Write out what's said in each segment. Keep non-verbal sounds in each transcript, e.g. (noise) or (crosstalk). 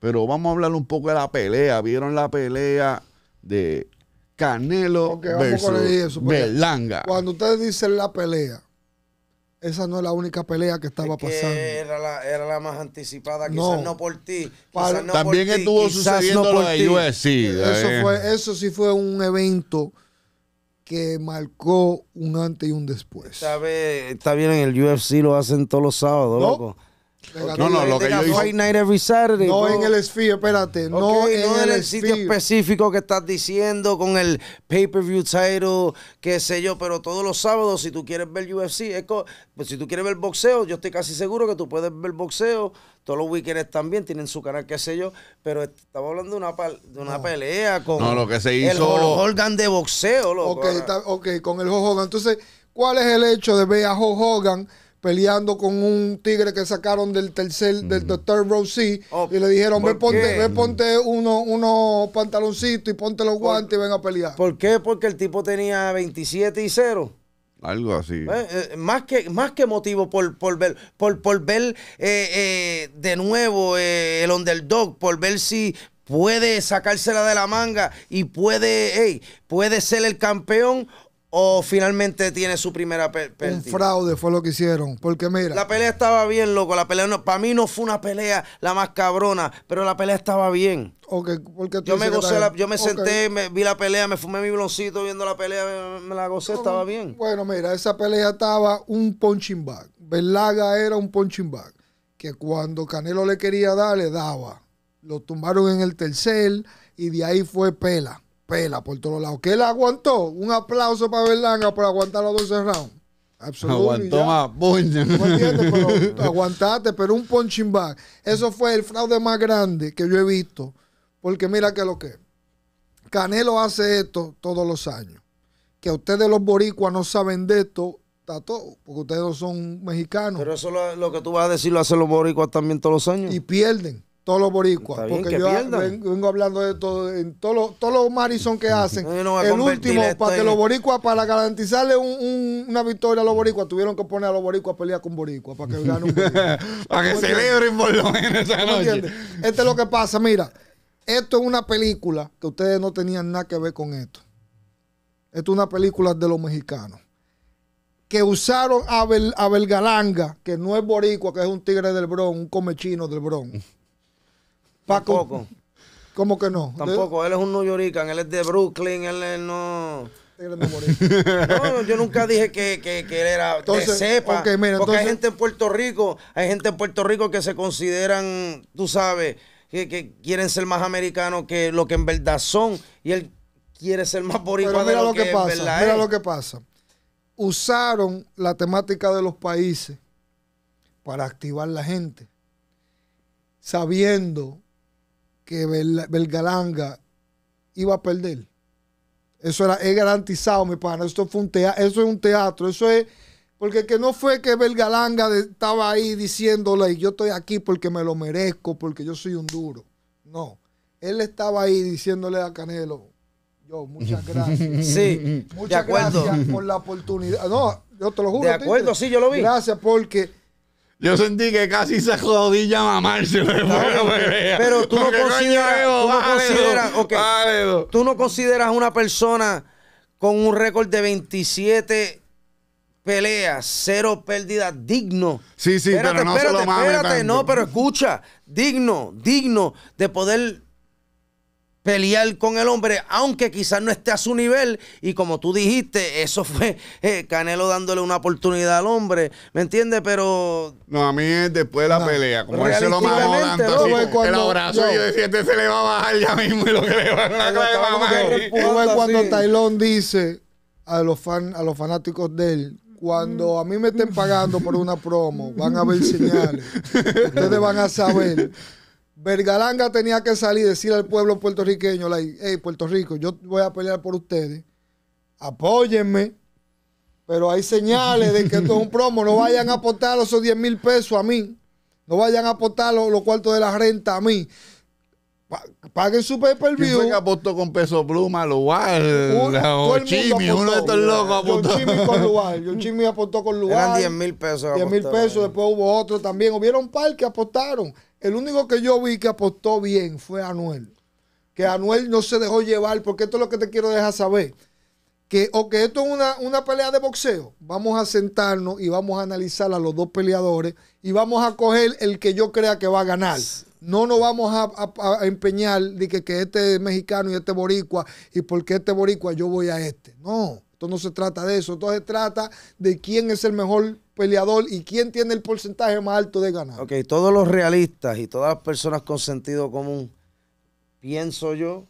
Pero vamos a hablar un poco de la pelea. ¿Vieron la pelea de Canelo versus eso, Cuando ustedes dicen la pelea, esa no es la única pelea que estaba pasando. Era la, era la, más anticipada, quizás no por ti. también estuvo sucediendo lo de UFC. Eh, eh. Eso, sí fue un evento que marcó un antes y un después. está bien, en el UFC lo hacen todos los sábados, loco no, no, lo que yo hice. no en el Sphere, espérate. no, en, el, sitio específico que estás diciendo con el pay-per-view title, qué sé yo, pero todos los sábados, si tú quieres ver UFC, pues si tú quieres ver boxeo, yo estoy casi seguro que tú puedes ver boxeo. Todos los weekends también tienen su canal, qué sé yo, pero estaba hablando de una, de una pelea con no, lo que se hizo... el Hogan de boxeo. Loco. Ok, ok, con el Hogan. Entonces, ¿cuál es el hecho de ver a Hogan? peleando con un tigre que sacaron del tercer, del third row oh, y le dijeron, ve ponte, ve ponte unos pantaloncitos y ponte los guantes y ven a pelear. ¿Por qué? Porque el tipo tenía 27 y 0. Algo así. Eh, eh, más, que, más que motivo por, por ver, por, por ver eh, de nuevo el underdog, por ver si puede sacársela de la manga y puede, hey, puede ser el campeón ¿O finalmente tiene su primera pelea? Un fraude fue lo que hicieron. Porque mira. La pelea estaba bien, loco. La pelea no, para mí no fue una pelea la más cabrona, pero la pelea estaba bien. porque yo me yo me senté, me, vi la pelea, me fumé mi bloncito viendo la pelea, me, la gocé, estaba bien. Bueno, mira, esa pelea estaba un punching bag. Berlaga era un punching bag. Que cuando Canelo le quería dar, le daba. Lo tumbaron en el tercer y de ahí fue pela pela por todos lados. Que él aguantó. Un aplauso para Berlanga por aguantar los 12 rounds. Absolutamente. Aguantó más. Aguantaste, pero un punching bag. Eso fue el fraude más grande que yo he visto. Porque mira que lo que. Canelo hace esto todos los años. Que ustedes los boricuas no saben de esto Está todo, porque ustedes no son mexicanos. Pero eso es lo, lo, que tú vas a decir lo hacen los boricuas también todos los años. Y pierden todos los boricuas. porque yo vengo, hablando de todo, en todos los marisons que hacen. el último, para que este. los boricuas, para garantizarle una victoria a los boricuas, tuvieron que poner a los boricuas a pelear con boricuas para que (laughs) ganen un Para que celebren lo esa noche. Esto es lo que pasa, mira. Esto es una película que ustedes no tenían nada que ver con esto. Esto es una película de los mexicanos. Que usaron a, a Belgalanga, que no es boricua, que es un tigre del Bron, un comechino del Bron. (laughs) Paco. ¿Cómo que no? Tampoco, él es un new yorican, él es de Brooklyn, él, (laughs) no... No, yo nunca dije que, él era entonces, sepa, porque hay gente en Puerto Rico, hay gente en Puerto Rico que se consideran, tú sabes, que, quieren ser más americanos que lo que en verdad son. Y él quiere ser más por de lo, que, Mira lo que pasa. Usaron la temática de los países para activar la gente, sabiendo que Belgalanga iba a perder. Eso era, he garantizado, mi pana. Esto fue un teatro, eso es un teatro, eso es. Porque que no fue que Belgalanga estaba ahí diciéndole, yo estoy aquí porque me lo merezco, porque yo soy un duro. No. Él estaba ahí diciéndole a Canelo, yo, muchas (laughs) gracias. Sí, muchas de acuerdo. gracias por la oportunidad. No, yo te lo juro. De acuerdo, sí, yo lo vi. Gracias porque yo sentí que casi se jodilla mamarse. Pero tú no, consideras, tú, no consideras, tú no consideras una persona con un récord de 27 peleas, cero pérdidas, digno. Sí, sí, pero no se lo mames espérate, no, pero escucha, digno, digno de poder pelear con el hombre, aunque quizás no esté a su nivel. Y como tú dijiste, eso fue (laughs) eh, Canelo dándole una oportunidad al hombre, ¿me entiendes? Pero... No, a mí es después de la pelea, como él se lo mandó tanto, así, el abrazo, yo, decía, este se le va a bajar ya mismo y lo que le va a bajar. Tú cuando Tailón dice a los, a los fanáticos de él, cuando a mí me estén pagando por una promo, van a ver señales. Ustedes van a saber Bergalanga tenía que salir y decir al pueblo puertorriqueño, hey, Puerto Rico, yo voy a pelear por ustedes, apóyenme, pero hay señales de que esto es un promo, no vayan a aportar esos 10 mil pesos a mí, no vayan a aportar los, cuartos de la renta a mí. paguen su pay per view. que apostó con peso pluma, lugar. Un, Chimi, uno de estos locos apostó. Yo Chimi con lugar. Yo Chimi apostó con lugar. Eran 10 mil pesos. 10 mil pesos. Después hubo otro también. Hubieron par que apostaron. El único que yo vi que apostó bien fue Anuel. Que Anuel no se dejó llevar, porque esto es lo que te quiero dejar saber. Que, o que esto es una, una pelea de boxeo. Vamos a sentarnos y vamos a analizar a los dos peleadores y vamos a coger el que yo crea que va a ganar no nos vamos a, empeñar de que, que, este es mexicano y este boricua, y porque este boricua yo voy a este. No, esto no se trata de eso, esto se trata de quién es el mejor peleador y quién tiene el porcentaje más alto de ganar. Ok, todos los realistas y todas las personas con sentido común, pienso yo,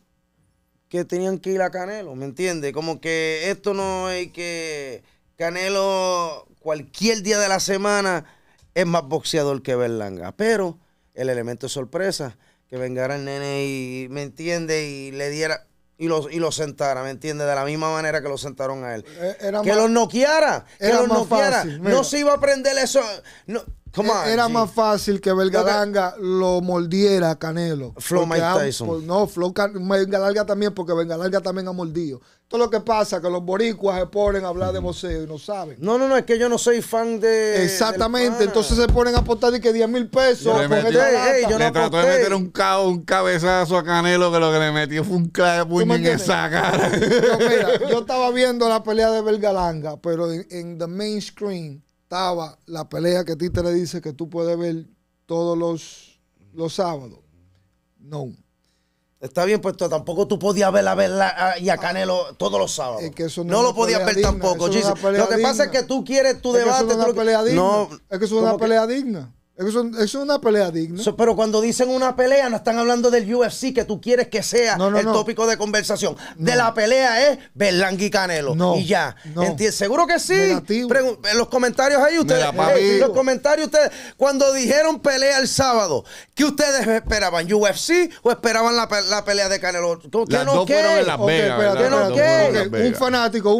que tenían que ir a Canelo, ¿me entiende? Como que esto no es que Canelo cualquier día de la semana es más boxeador que Berlanga, pero el elemento sorpresa, que vengara el nene y, ¿me entiende Y le diera, y los, y los sentara, ¿me entiendes? De la misma manera que lo sentaron a él. Eh, que los noqueara, que los noqueara. no se iba a prender eso. E-, era más fácil que Belgalanga lo mordiera a Canelo. Flow Mike no, Flow Belgadanga también, porque Belgadanga también ha mordido. Todo lo que pasa que los boricuas se ponen a hablar de boxeo y no saben. No, no, no, es que yo no soy fan de. Exactamente, entonces se ponen a apostar y que 10 mil pesos. Le, trató de meter un, un cabezazo a Canelo que lo que le metió fue un clave puño esa Yo, estaba viendo la pelea de Belgalanga pero en, en the main screen estaba la pelea que a ti te le dice que tú puedes ver todos los, los sábados. No. Está bien, pues tampoco tú podías ver la Verla y a ah. Canelo todos los sábados. no, lo podías ver tampoco, Lo que pasa es que tú quieres tu debate. no, es es que eso es una pelea digna. Eso, es una pelea digna. pero cuando dicen una pelea, no están hablando del UFC que tú quieres que sea el tópico de conversación. De la pelea es Berlangui Canelo. y ya. Seguro que sí. En los comentarios ahí ustedes. en los comentarios ustedes. Cuando dijeron pelea el sábado, ¿qué ustedes esperaban? ¿UFC o esperaban la, pelea de Canelo? ¿Qué no qué? un fanático,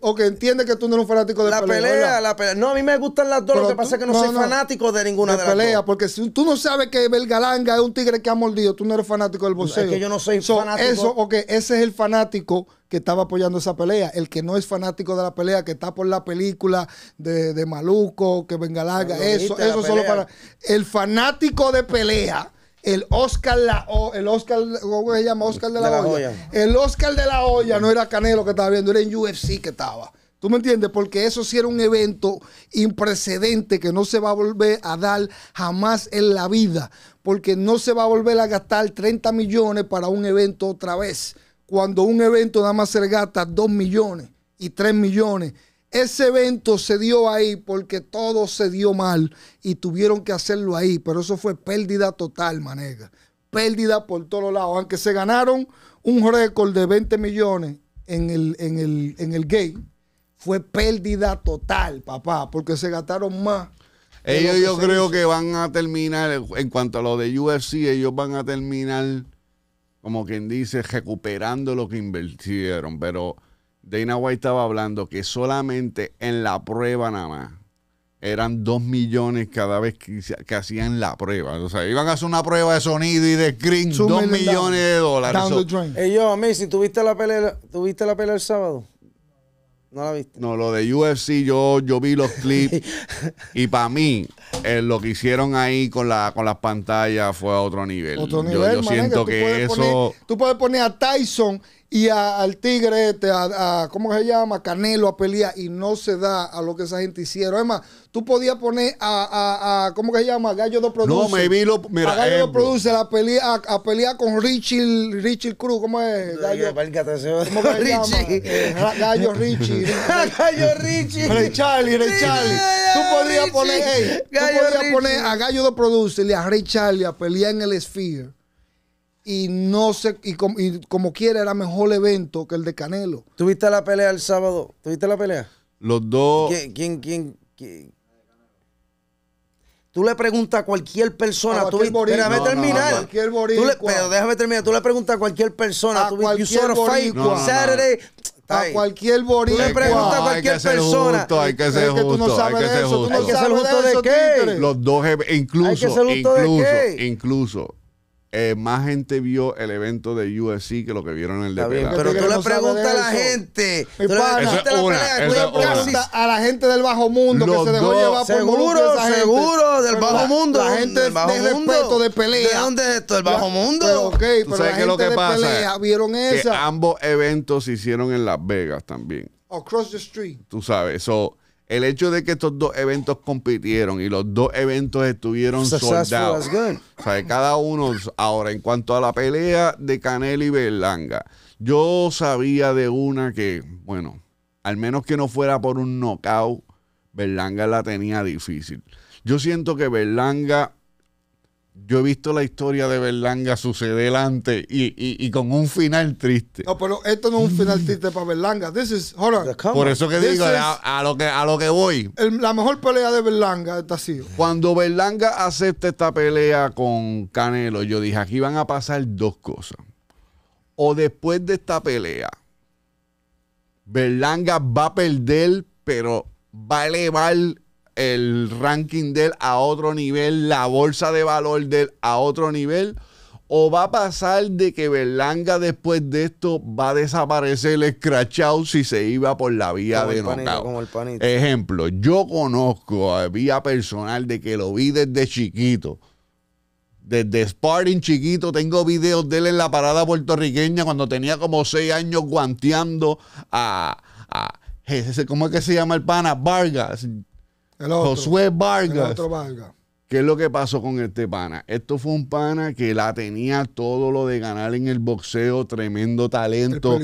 o que entiende que tú no eres un fanático de la pelea. la pelea. No, a mí me gustan las dos. lo que pasa es que no soy fanático de ningún una pelea, porque si tú no sabes que Belgalanga es un tigre que ha mordido, tú no eres fanático del boxeo. Es que yo no soy fanático. ok, ese es el fanático que estaba apoyando esa pelea. El que no es fanático de la pelea, que está por la película de, Maluco, que Belgalanga, eso, eso solo para. El fanático de pelea el Oscar la o, el Oscar ¿cómo se llama? Oscar de la, olla. El Oscar de la olla no era Canelo que estaba viendo, era en UFC que estaba. ¿Tú me entiendes? Porque eso sí era un evento imprecedente que no se va a volver a dar jamás en la vida. Porque no se va a volver a gastar 30 millones para un evento otra vez. Cuando un evento nada más se gasta 2 millones y 3 millones. Ese evento se dio ahí porque todo se dio mal y tuvieron que hacerlo ahí. Pero eso fue pérdida total, manega. Pérdida por todos lados. Aunque se ganaron un récord de 20 millones en el, en el, en el gay fue pérdida total, papá, porque se gastaron más. Ellos yo creo que van a terminar, en cuanto a lo de UFC, ellos van a terminar, como quien dice, recuperando lo que invirtieron. Pero Dana White estaba hablando que solamente en la prueba nada más eran dos millones cada vez que, hacían la prueba. O sea, iban a hacer una prueba de sonido y de screen, Dos millones de dólares. ellos, a mí, si tuviste la pelea, tuviste la pelea el sábado. ¿No la viste? No, lo de UFC, yo, yo vi los clips. (laughs) y para mí, eh, lo que hicieron ahí con, la, con las pantallas fue a otro nivel. yo, siento que, eso. tú puedes poner a Tyson y a, al tigre este, a, a, ¿cómo se llama? Canelo a pelear y no se da a lo que esa gente hicieron. más, tú podías poner a, a ¿cómo que se llama? Gallo de Produce. No, me vi lo, mira, a Gallo de Produce la pelea, a, pelear con Richie, Richie Cruz, ¿cómo es? Gallo, ¿cómo se (laughs) llama? Eh, Gallo Richie. (laughs) Gallo Richie. Ray Charlie, Ray Charlie. Tú podías poner, hey, tú podías poner a Gallo de Produce y a Ray Charlie a pelear en el Sphere y no sé, y, com, y, como quiera era mejor evento que el de Canelo. ¿Tuviste la pelea el sábado? ¿Tuviste la pelea? Los dos. ¿Quién, quién, quién? Tú le preguntas a cualquier persona, tú, déjame no, terminar. No, cualquier Tú le, pero déjame terminar, tú le preguntas a cualquier persona, a tú cualquier you a cualquier boricua. Tú le preguntas a cualquier hay persona. Justo, hay que ser justo. Tú no sabes hay que ser justo. Tú no hay que ser justo de, de qué. Los dos, eh, incluso, incluso, incluso eh, más gente vio el evento de UFC que lo que vieron en el de Pero tú, le preguntas a la gente. a la a la gente del bajo mundo que se dejó llevar por por Seguro, seguro, del bajo mundo. La gente del bajo de mundo. de pelea. ¿De dónde es esto? ¿El bajo mundo? Pero, okay, ¿Tú pero sabes la lo que pasa? Que ambos eventos se hicieron en Las Vegas también. Across the street. Tú sabes, eso el hecho de que estos dos eventos compitieron y los dos eventos estuvieron soldados. cada uno, ahora, en cuanto a la pelea de Canelo y Berlanga, yo sabía de una que, bueno, al menos que no fuera por un knockout, Berlanga la tenía difícil. Yo siento que Berlanga yo he visto la historia de Berlanga suceder antes y, con un final triste. No, pero esto no es un final triste para Berlanga. Por eso que digo, a, lo que, a lo que voy. la mejor pelea de Berlanga está así. Cuando Berlanga acepta esta pelea con Canelo, yo dije, aquí van a pasar dos cosas. O después de esta pelea, Berlanga va a perder, pero va a elevar el ranking de él a otro nivel, la bolsa de valor de él a otro nivel? ¿O va a pasar de que Berlanga después de esto va a desaparecer el out si se iba por la vía como de panito. Ejemplo, yo conozco a vía personal de que lo vi desde chiquito. Desde Sparring chiquito tengo videos de él en la parada puertorriqueña cuando tenía como 6 años guanteando a, a ¿Cómo es que se llama el pana? Vargas. Josué Vargas. ¿Qué es lo que pasó con este pana? Esto fue un pana que la tenía todo lo de ganar en el boxeo, tremendo talento.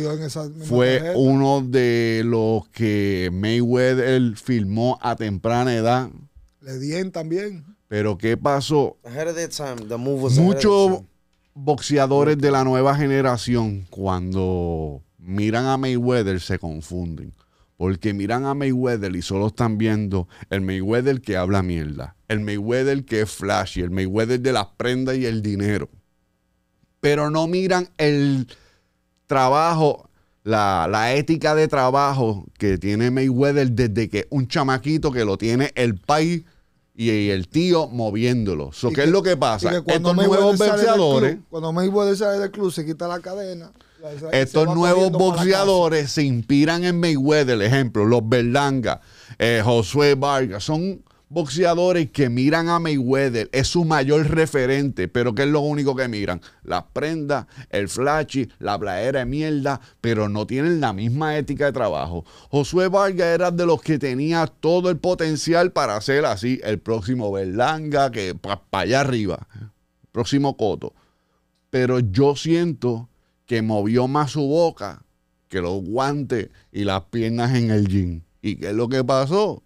Fue uno de los que Mayweather filmó a temprana edad. Le dieron también. Pero ¿qué pasó? Muchos boxeadores de la nueva generación, cuando miran a Mayweather, se confunden. Porque miran a Mayweather y solo están viendo el Mayweather que habla mierda, el Mayweather que es flashy, el Mayweather de las prendas y el dinero. Pero no miran el trabajo, la, ética de trabajo que tiene Mayweather desde que un chamaquito que lo tiene el país y, el tío moviéndolo. ¿Qué es lo que pasa? cuando cuando Mayweather sale del club, se quita la cadena estos nuevos boxeadores se inspiran en Mayweather, ejemplo, los Berlanga, eh, Josué Vargas, son boxeadores que miran a Mayweather, es su mayor referente, pero que es lo único que miran, las prendas, el flashy, la playera de mierda, pero no tienen la misma ética de trabajo. Josué Vargas era de los que tenía todo el potencial para ser así el próximo Berlanga, que para allá arriba, próximo Coto. Pero yo siento que movió más su boca que los guantes y las piernas en el jean. ¿Y qué es lo que pasó?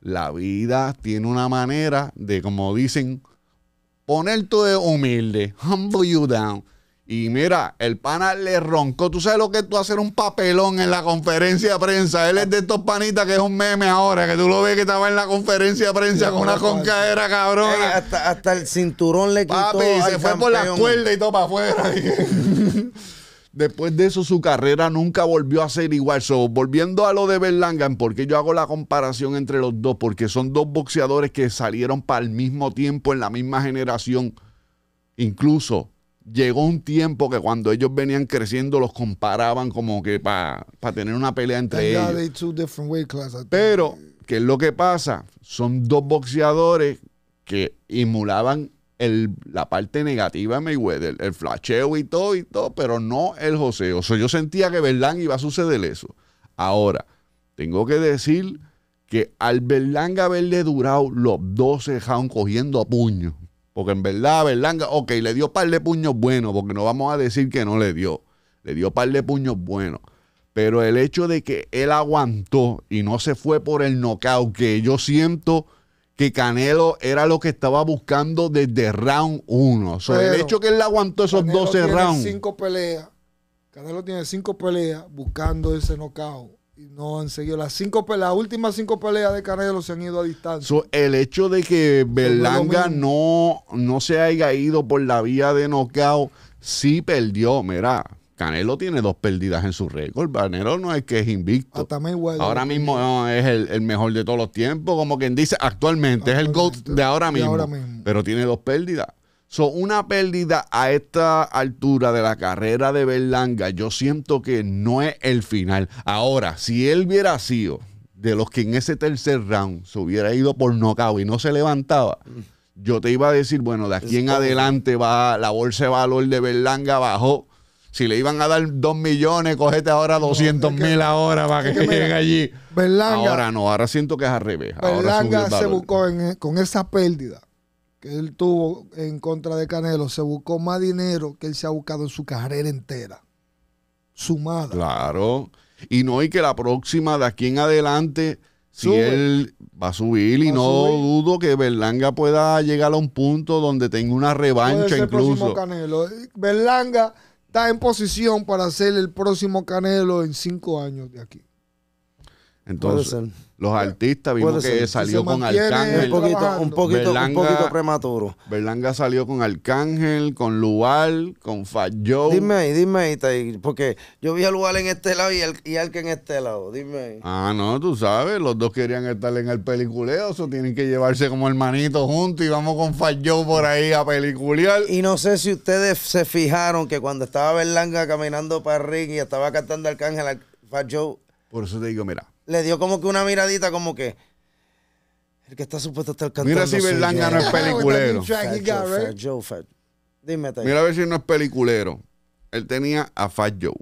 La vida tiene una manera de, como dicen, poner todo humilde, humble you down. Y mira, el pana le roncó. ¿Tú sabes lo que es tú hacer un papelón en la conferencia de prensa? Él es de estos panitas que es un meme ahora, que tú lo ves que estaba en la conferencia de prensa con una era cabrón. Eh, hasta, el cinturón le quitó. Papi, se fue por la cuerda y todo para afuera. (laughs) Después de eso, su carrera nunca volvió a ser igual. volviendo a lo de Berlangan, porque yo hago la comparación entre los dos, porque son dos boxeadores que salieron para el mismo tiempo, en la misma generación. Incluso llegó un tiempo que cuando ellos venían creciendo los comparaban como que para tener una pelea entre ellos. Pero, ¿qué es lo que pasa? Son dos boxeadores que emulaban la parte negativa de Mayweather, el flasheo y todo y todo, pero no el joseo. O sea, yo sentía que Berlán iba a suceder eso. Ahora, tengo que decir que al Berlán haberle durado los 12 dejaron cogiendo a puño porque en verdad, Berlanga, ok, le dio par de puños buenos, porque no vamos a decir que no le dio. Le dio par de puños buenos. Pero el hecho de que él aguantó y no se fue por el knockout, que yo siento que Canelo era lo que estaba buscando desde round 1. el hecho que él aguantó esos Canelo tiene rounds. Cinco peleas. Canelo tiene cinco peleas buscando ese knockout no han seguido. Las, cinco, las últimas cinco peleas de Canelo se han ido a distancia. el hecho de que Berlanga no, no se haya ido por la vía de nocao sí perdió. Mira, Canelo tiene dos pérdidas en su récord. Canelo no es que es invicto. Ah, ahora mismo es el, mejor de todos los tiempos. Como quien dice, actualmente, es el GOAT de ahora mismo. Pero tiene dos pérdidas una pérdida a esta altura de la carrera de Berlanga, yo siento que no es el final. Ahora, si él hubiera sido de los que en ese tercer round se hubiera ido por nocao y no se levantaba, yo te iba a decir, bueno, de aquí en adelante va la bolsa de valor de Berlanga bajó. Si le iban a dar 2 millones, cogete ahora 200 mil ahora para que, que allí. ahora no, ahora siento que es al revés. Berlanga se buscó con esa pérdida que él tuvo en contra de Canelo, se buscó más dinero que él se ha buscado en su carrera entera. Sumada. Claro. Y no, hay que la próxima de aquí en adelante, si él va a subir, y no dudo que Berlanga pueda llegar a un punto donde tenga una revancha incluso. Canelo. Berlanga está en posición para ser el próximo Canelo en cinco años de aquí. Entonces, los artistas vimos que salió con Arcángel. Un poquito, prematuro. Berlanga salió con Arcángel, con Lual, con Fat Dime ahí, dime ahí, porque yo vi a Lual en este lado y, al, que en este lado. Dime ahí. Ah, no, tú sabes, los dos querían estar en el peliculeo, eso tienen que llevarse como hermanitos juntos y vamos con Fat por ahí a peliculear. Y no sé si ustedes se fijaron que cuando estaba Berlanga caminando para y estaba cantando Arcángel, Fat Joe... Por eso te digo, mira, le dio como que una miradita como que... El que está supuesto a estar cantando. Mira si Berlanga no es (laughs) peliculero. Fat Mira a ver si no es peliculero. Él tenía a Fat Joe,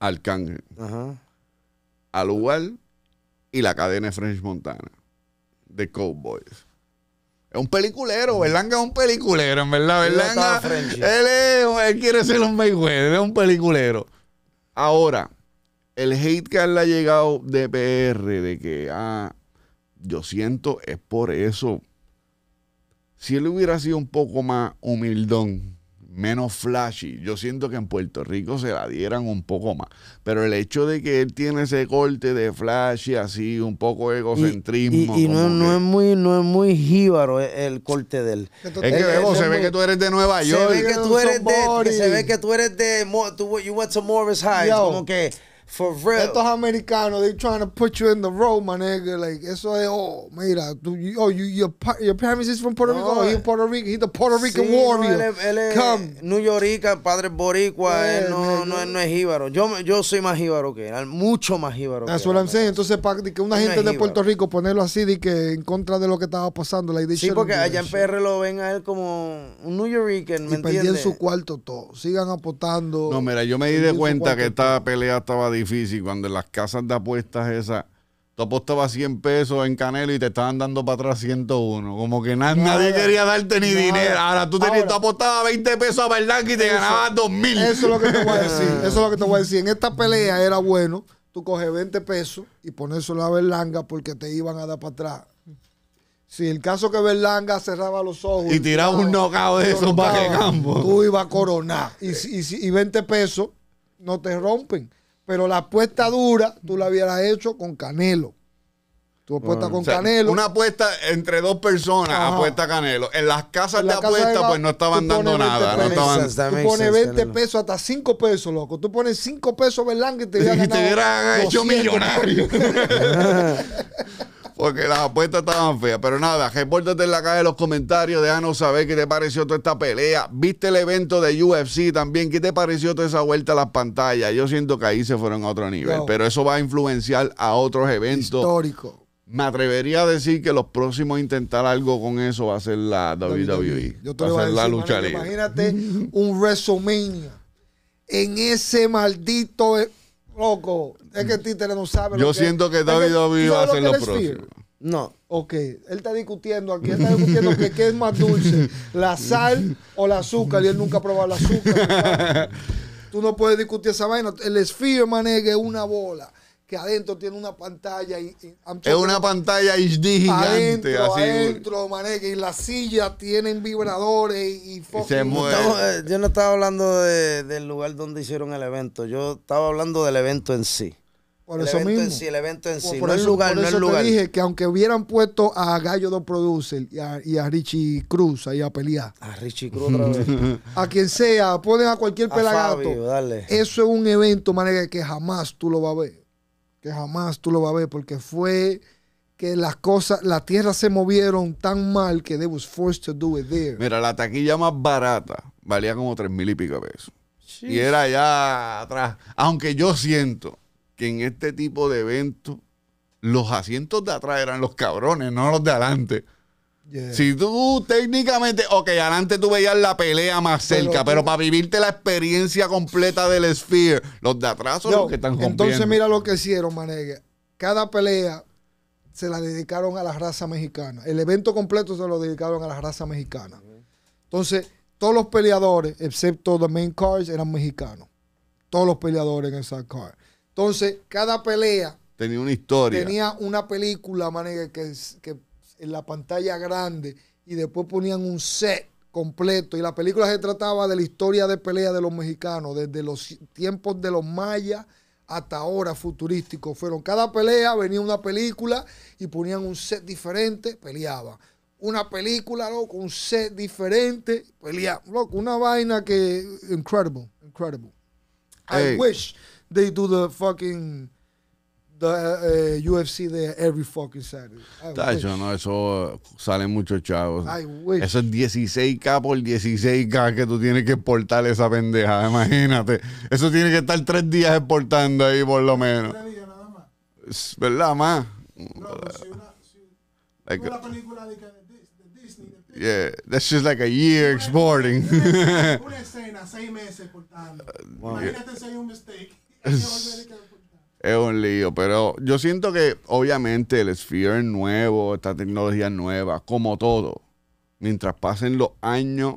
Arcángel, Ajá. al lugar y la cadena de French Montana, de Cowboys. Es un peliculero, Berlanga es un peliculero, en verdad. Berlanga, él, él quiere ser un Mayweather, es un peliculero. Ahora, el hate que le ha llegado de PR, de que, ah, yo siento, es por eso. Si él hubiera sido un poco más humildón, menos flashy, yo siento que en Puerto Rico se la dieran un poco más. Pero el hecho de que él tiene ese corte de flashy, así, un poco egocentrismo. Y, no, es muy, no es muy jíbaro el, corte de él. Es que se ve que tú eres de Nueva York. Se ve que tú eres de, se ve que tú eres de, you went to Morris High, como que... For real. Estos americanos, they trying to put you in the road, my nigga. Like, eso es, oh, mira, tu oh, you, your, your parents is from Puerto Rico. oh, he's eh, Puerto Rican. He's the Puerto Rican warrior. Come. New padre boricua, él no, no, no, es jíbaro. Yo, yo soy más jíbaro que él, mucho más jíbaro That's Entonces, para que una gente de Puerto Rico ponerlo así, de que en contra de lo que estaba pasando. Like, sí, porque allá en PR lo ven a él como un New Yorker, ¿me en su cuarto todo. Sigan apostando. No, mira, yo me di de cuenta que esta pelea estaba difícil cuando en las casas de apuestas esas tú apostabas 100 pesos en Canelo y te estaban dando para atrás 101. Como que nadie quería darte ni dinero. Ahora tú, tenías, apostabas 20 pesos a Berlanga y te ganabas ganabas 2000. Eso es lo que te voy a decir. (laughs) Eso es lo que te voy a decir. En esta pelea era bueno tú coges 20 pesos y ponérselo a Berlanga porque te iban a dar para atrás. Si el caso que Berlanga cerraba los ojos y tiraba un knockout de esos para que campo, tú ibas a coronar. Y, y 20 pesos no te rompen. Pero la apuesta dura, tú la hubieras hecho con Canelo. Tu apuesta ah. con Canelo. Una apuesta entre dos personas, apuesta Canelo. En las casas de apuesta, pues no estaban dando nada. No estaban, tú pones 20 pesos, hasta 5 pesos, loco. Tú pones 5 pesos Berlán, (laughs) y te hubieras Y te hecho millonario. (laughs) (laughs) porque las apuestas estaban feas. Pero nada, repórtate en la caja de los comentarios, déjanos saber qué te pareció toda esta pelea. ¿Viste el evento de UFC también? ¿Qué te pareció toda esa vuelta a las pantallas? Yo siento que ahí se fueron a otro nivel, pero eso va a influenciar a otros eventos. Histórico. Me atrevería a decir que los próximos a intentar algo con eso va a ser la WWE. E. Yo te va, a ser la lucha Imagínate un resumen en ese maldito Loco, es que Títeres no sabe. Yo siento que, David David va a hacer lo próximo. No. Ok, él está discutiendo aquí, él está discutiendo que qué es más dulce, la sal o el azúcar, y él nunca ha probado el azúcar. (laughs) Tú no puedes discutir esa vaina. El esfío, manegue, una bola que adentro tiene una pantalla. Y, es una pantalla HD gigante. Adentro, así, adentro, y las sillas tienen vibradores y, se mueve. Eh, yo no estaba hablando de, del lugar donde hicieron el evento, yo estaba hablando del evento en sí. Por el eso evento En sí, el evento en sí. Por eso, el lugar, no lugar. Te dije que aunque hubieran puesto a Gallo Do Producer y a, Richie Cruz ahí a pelear. A Richie Cruz (laughs) a quien sea, ponen a cualquier pelagato. Eso es un evento, manera que jamás tú lo vas a ver jamás tú lo vas a ver, porque fue que las cosas, la tierra se movieron tan mal que they was forced to do it there. Mira, la taquilla más barata valía como tres mil y pico pesos. Y era allá atrás. Aunque yo siento que en este tipo de eventos, los asientos de atrás eran los cabrones, no los de adelante. Si tú técnicamente, ok, adelante tú veías la pelea más cerca, pero, para vivirte la experiencia completa del Sphere, los de atrás son los que están completos, Entonces mira lo que hicieron, Manegue. Cada pelea se la dedicaron a la raza mexicana. El evento completo se lo dedicaron a la raza mexicana. Entonces, todos los peleadores, excepto los main cards, eran mexicanos. Todos los peleadores en esa card. Entonces, cada pelea Tenía una historia. Tenía una película, man, que, en la pantalla grande y después ponían un set completo y la película se trataba de la historia de pelea de los mexicanos, desde los tiempos de los mayas hasta ahora futurístico. Fueron cada pelea, venía una película y ponían un set diferente, peleaba. Una película, loco, un set diferente, peleaba. Loco, una vaina que. Incredible, incredible. I wish they do the fucking UFC there eh, every fucking Saturday. Tacho, no, eso uh, salen muchos chavos. Eso es 16K por 16K que tú tienes que exportar esa pendeja, imagínate. Eso tiene que estar tres días exportando ahí por lo menos. Nada más. Es ¿Verdad, más? Pues, una, película de, Disney. yeah, that's just like a year exporting. (laughs) Una escena, seis meses exportando. Uh, imagínate si hay un mistake. (laughs) es un lío. Pero yo siento que, obviamente, el Sphere es nuevo, esta tecnología es nueva, como todo. Mientras pasen los años,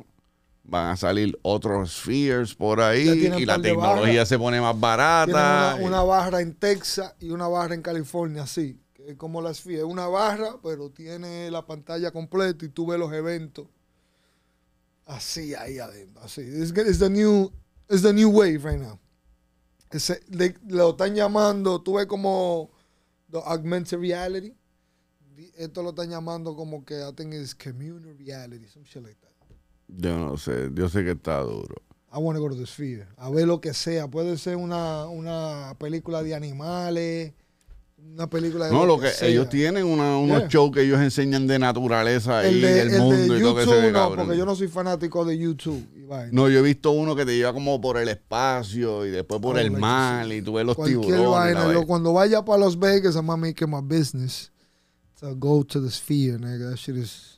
van a salir otros Spheres por ahí y la tecnología se pone más barata. Una, barra en Texas y una barra en California, sí. como la Sphere. Es una barra, pero tiene la pantalla completa y tú ves los eventos. Así, ahí adentro, así. es the new, it's the new wave right now lo están llamando, tú ves como augmented reality. Esto lo están llamando como que I reality, Yo no sé, yo sé que está duro. I want go to the sphere. A ver lo que sea. Puede ser una, una película de animales, una película de. No, lo, que, ellos tienen una, unos shows que ellos enseñan de naturaleza y el, mundo y todo que se no, porque yo no soy fanático de YouTube. No, yo he visto uno que te lleva como por el espacio y después por oh, el mar y tú ves los tiburones. Vaina, yo cuando vaya para los Vegas, I'm mí make my business to so go to the sphere, nigga. That shit is